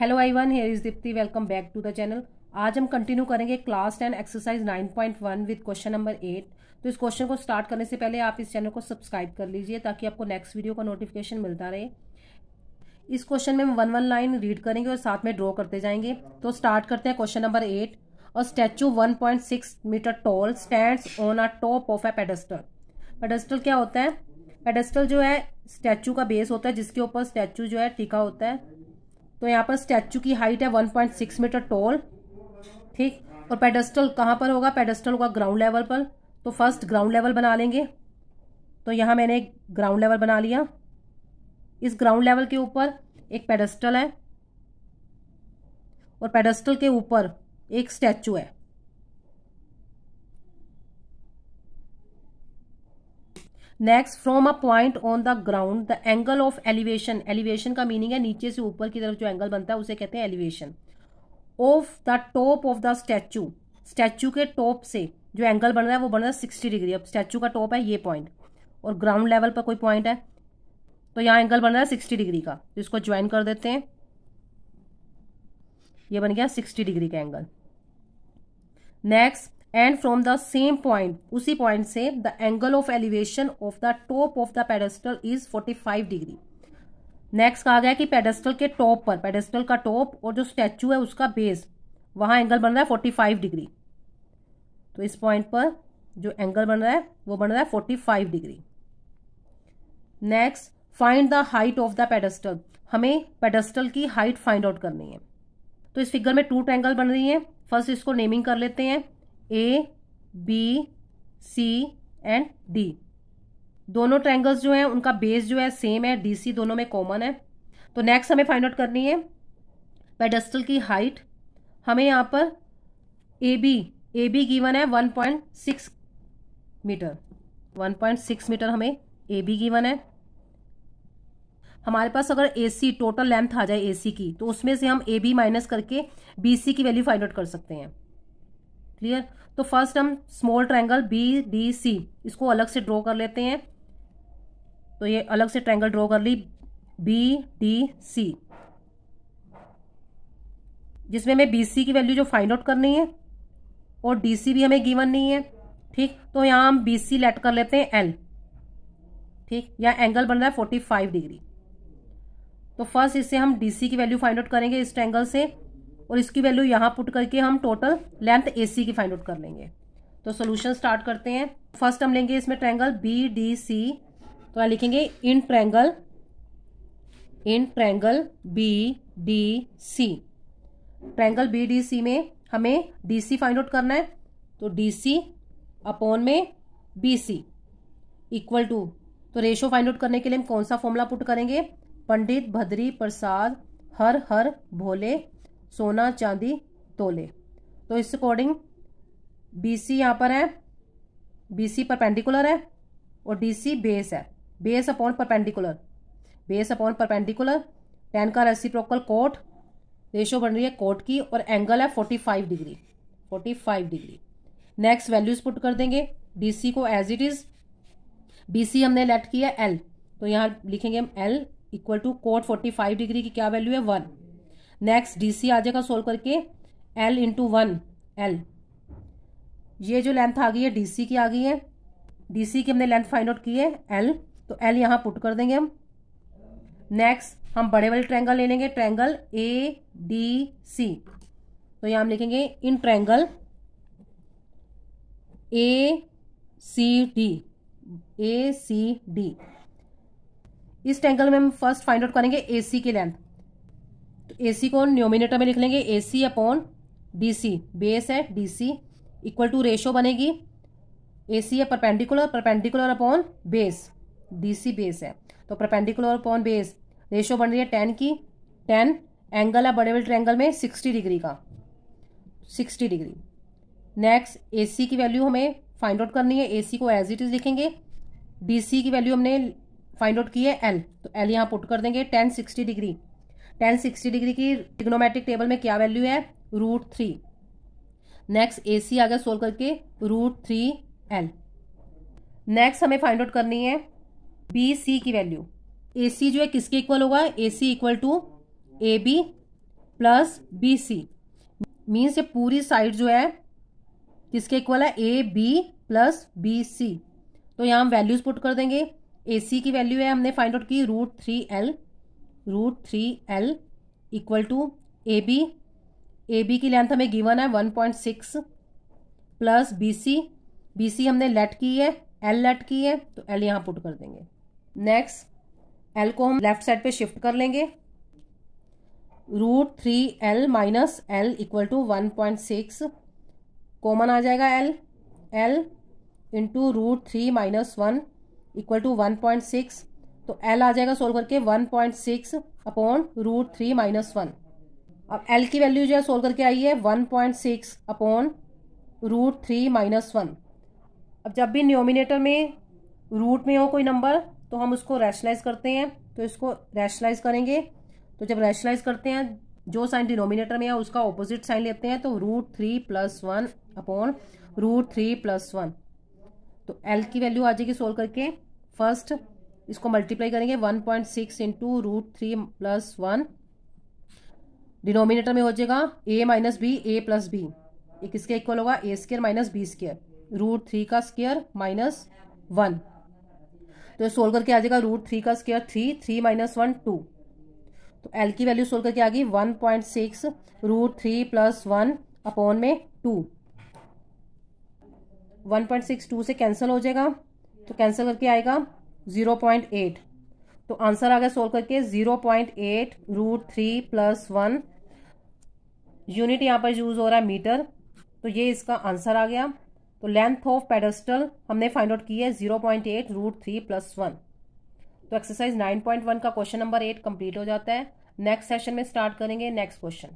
hello I one here is Deepti welcome back to the channel आज हम continue करेंगे class ten exercise nine point one with question number eight तो इस question को start करने से पहले आप इस चैनल को सब्सक्राइब कर लीजिए ताकि आपको नेक्स्ट वीडियो का नोटिफिकेशन मिलता रहे इस क्वेश्चन में हम वन वन लाइन रीड करेंगे और साथ में ड्रॉ करते जाएंगे तो स्टार्ट करते हैं क्वेश्चन नंबर एट और statue six metre tall stand on a top of a pedestal pedestal क्या होता है पेडस्टल जो है स्टैचू का बेस होता है जिसके ऊपर स्टैचू जो है टिका होता है तो यहाँ पर स्टैचू की हाइट है 1.6 मीटर टोल ठीक और पेडस्टल कहाँ पर होगा पेडस्टल होगा ग्राउंड लेवल पर तो फर्स्ट ग्राउंड लेवल बना लेंगे तो यहाँ मैंने एक ग्राउंड लेवल बना लिया इस ग्राउंड लेवल के ऊपर एक पेडस्टल है और पेडस्टल के ऊपर एक स्टैचू है next from a point on the ground the angle of elevation elevation का मीनिंग है नीचे से ऊपर की तरफ जो एंगल बनता है उसे कहते हैं elevation of the top of the statue statue के टॉप से जो एंगल बन रहा है वो बन रहा है सिक्सटी डिग्री अब स्टैचू का टॉप है ये पॉइंट और ग्राउंड लेवल पर कोई पॉइंट है तो यहाँ एंगल बन रहा है सिक्सटी डिग्री का तो इसको ज्वाइन कर देते हैं ये बन गया सिक्सटी डिग्री का angle next and from the same point उसी पॉइंट से the angle of elevation of the top of the pedestal is 45 degree next कहा गया कि पेडेस्टल के टॉप पर पेडेस्टल का टॉप और जो स्टैचू है उसका बेस वहाँ एंगल बन रहा है फोर्टी फाइव डिग्री तो इस पॉइंट पर जो एंगल बन रहा है वो बन रहा है forty five degree next find the height of the pedestal हमें पेडेस्टल की हाइट फाइंड आउट करनी है तो इस फिगर में टू ट्रैंगल बन रही है फर्स्ट इसको नेमिंग कर लेते हैं A B C and D दोनों ट्रैंगल्स जो हैं उनका बेस जो है सेम है डी सी दोनों में कॉमन है तो नेक्स्ट हमें फाइंड आउट करनी है पेडस्टल की हाइट हमें यहाँ पर A B A B given है one point six metre one point six metre हमें ए बी गिवन है हमारे पास अगर ए सी टोटल लेंथ आ जाए ए सी की तो उसमें से हम ए बी माइनस करके बी सी की वैल्यू फाइंड आउट कर सकते हैं क्लियर तो फर्स्ट हम small triangle B D C इसको अलग से ड्रॉ कर लेते हैं तो ये अलग से ट्रायंगल ड्रॉ कर ली बी डी सी जिसमें हमें बी सी की वैल्यू जो फाइंड आउट करनी है और डी सी भी हमें गिवन नहीं है ठीक तो यहाँ हम बी सी लेट कर लेते हैं एल ठीक यहाँ एंगल बन रहा है फोर्टी फाइव डिग्री तो फर्स्ट इससे हम डी सी की वैल्यू फाइंड आउट करेंगे इस ट्रैंगल से और इसकी वैल्यू यहाँ पुट करके हम टोटल लेंथ ए सी की फाइंड आउट कर लेंगे तो सोल्यूशन स्टार्ट करते हैं फर्स्ट हम लेंगे इसमें ट्रैंगल बी डी सी तो यहाँ लिखेंगे in triangle in triangle B D C triangle B D C में हमें डी सी फाइंड आउट करना है तो डी सी अपॉन में बी सी इक्वल टू तो रेशो फाइंड आउट करने के लिए हम कौन सा फॉर्मूला पुट करेंगे पंडित भद्री प्रसाद हर हर भोले सोना चांदी तोले तो इस अकॉर्डिंग बी सी यहाँ पर है बी सी परपेंडिकुलर है और डी सी बेस है base upon perpendicular base upon perpendicular tan का रेसी प्रोकल कोट रेशो बन रही है कोट की और एंगल है forty five degree forty five degree next values put कर देंगे डी सी को as it is B C हमने लेट किया एल तो यहाँ लिखेंगे हम L equal to cot forty five degree की क्या वैल्यू है वन नेक्स्ट डीसी आ जाएगा सोल्व करके एल इंटू वन एल ये जो लेंथ आ गई है डीसी की आ गई है डीसी की हमने लेंथ फाइंड आउट की है एल तो एल यहां पुट कर देंगे हम नेक्स्ट हम बड़े वाले ट्रैंगल ले लेंगे ट्रैंगल ए डी सी तो यहां हम लिखेंगे in triangle A C D A C D इस ट्रैंगल में हम फर्स्ट फाइंड आउट करेंगे ए सी की लेंथ तो ए सी को न्योमिनेटर में लिख लेंगे A C upon D C base है D C equal to ratio बनेगी ए सी है perpendicular perpendicular upon base D C base है तो परपेंडिकुलर अपॉन बेस रेशो बन रही है टेन की टेन एंगल है बड़े बड़े ट्रैंगल में सिक्सटी डिग्री का sixty degree next A C की वैल्यू हमें फाइंड आउट करनी है ए सी को एज इट इज़ लिखेंगे डी सी की वैल्यू हमने फाइंड आउट की है एल तो एल यहाँ पुट कर देंगे tan sixty degree tan sixty degree की टिग्नोमेट्रिक टेबल में क्या वैल्यू है root three next A C आ गया सोल्व करके रूट थ्री एल नेक्स्ट हमें फाइंड आउट करनी है बी सी की वैल्यू ए सी जो है किसके इक्वल होगा A C equal to A B plus B C means ये पूरी साइड जो है किसके इक्वल है A B plus B C तो यहाँ हम वैल्यूज पुट कर देंगे ए सी की वैल्यू है हमने फाइंड आउट की root three L root three L equal to A B A B की लेंथ हमें गिवन है one point six plus B C B C हमने लेट की है एल लेट की है तो एल यहाँ पुट कर देंगे नेक्स्ट एल को हम लेफ्ट साइड पे शिफ्ट कर लेंगे root three L minus L equal to one point six common आ जाएगा L L into root three minus one equal to one point six तो एल आ जाएगा सोल्व करके one point six upon root three minus one अब L की value जो है सोल्व करके आई है one point six upon root three minus one अब जब भी न्योमिनेटर में रूट में हो कोई नंबर तो हम उसको रैशनलाइज करते हैं तो इसको रैशनलाइज करेंगे तो जब रैशनलाइज करते हैं जो साइन डिनोमिनेटर में है उसका ऑपोजिट साइन लेते हैं तो root three plus one upon root three plus one तो एल की वैल्यू आ जाएगी सोल्व करके फर्स्ट इसको मल्टीप्लाई करेंगे one point six into root three plus one denominator में हो जाएगा A minus B A plus B ये किसके इक्वल होगा A square minus B square root three का स्केयर माइनस वन तो सोल्व करके आ जाएगा रूट थ्री का square three three minus one two तो एल की वैल्यू सोल्व करके आ गई one point six root three plus one upon में two one point six two से कैंसिल हो जाएगा तो कैंसिल करके आएगा जीरो पॉइंट एट तो आंसर आ गया सोल्व करके zero point eight root three plus one unit यहाँ पर यूज हो रहा है मीटर तो ये इसका आंसर आ गया तो लेंथ ऑफ पेडस्टल हमने फाइंड आउट की है zero point eight root three plus one तो एक्सरसाइज नाइन पॉइंट वन का क्वेश्चन नंबर एट कंप्लीट हो जाता है नेक्स्ट सेशन में स्टार्ट करेंगे नेक्स्ट क्वेश्चन